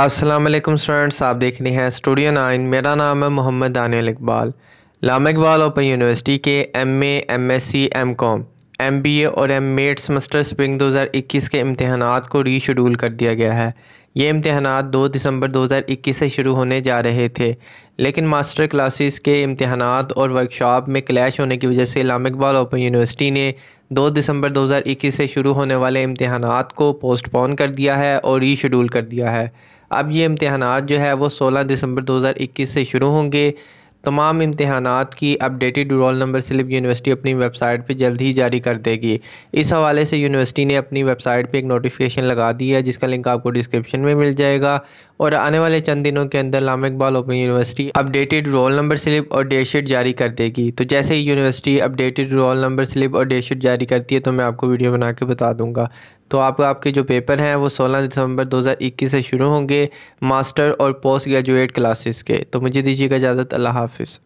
السلام علیکم سٹوڈنٹس آپ دیکھنے ہیں اسٹوڈیو نائن میرا نام ہے محمد دانیل اقبال لام اقبال اوپن یونیورسٹی کے M A M S C M com M B A اور ایم میٹ سمسٹر سپرنگ دو ہزار اکیس کے امتحانات کو ری شیڈول کر دیا گیا ہے یہ امتحانات دو دسمبر دو ہزار اکیس سے شروع ہونے جا رہے تھے لیکن ماسٹر کلاسز کے امتحانات اور ورکشاپ میں کلیش ہونے کی وجہ سے اقبال اوپن یونیورسٹی نے دو دسمبر دو ہزار اکیس سے شروع ہونے والے امتحانات کو پوسٹ پون کر دیا ہے اور ری شیڈول کر دیا ہے اب یہ امتحانات جو ہے وہ سولہ دسمبر دو ہزار اکیس سے شروع ہوں گے تمام امتحانات کی updated roll number slip university اپنی ویب سائٹ پہ جلد ہی جاری کر دے گی اس حوالے سے یونیورسٹی نے اپنی ویب سائٹ پہ ایک نوٹیفیکیشن لگا دی ہے جس کا لنک آپ کو ڈسکرپشن میں مل جائے گا اور آنے والے چند دنوں کے اندر Allama Iqbal open university updated roll number slip اور ڈیٹ شیٹ جاری کر دے گی تو جیسے ہی university dated roll number slip اور ڈیٹ شیٹ جاری کرتی ہے تو میں آپ کو ویڈیو بنا کے بتا دوں گا تو آپ آپ کے جو پیپر ہیں وہ سولہ دسمبر دو ہزار اکیس سے شروع ہوں گے ماسٹر اور پوسٹ گریجویٹ کلاسز کے تو مجھے دیجیے اجازت اللہ حافظ office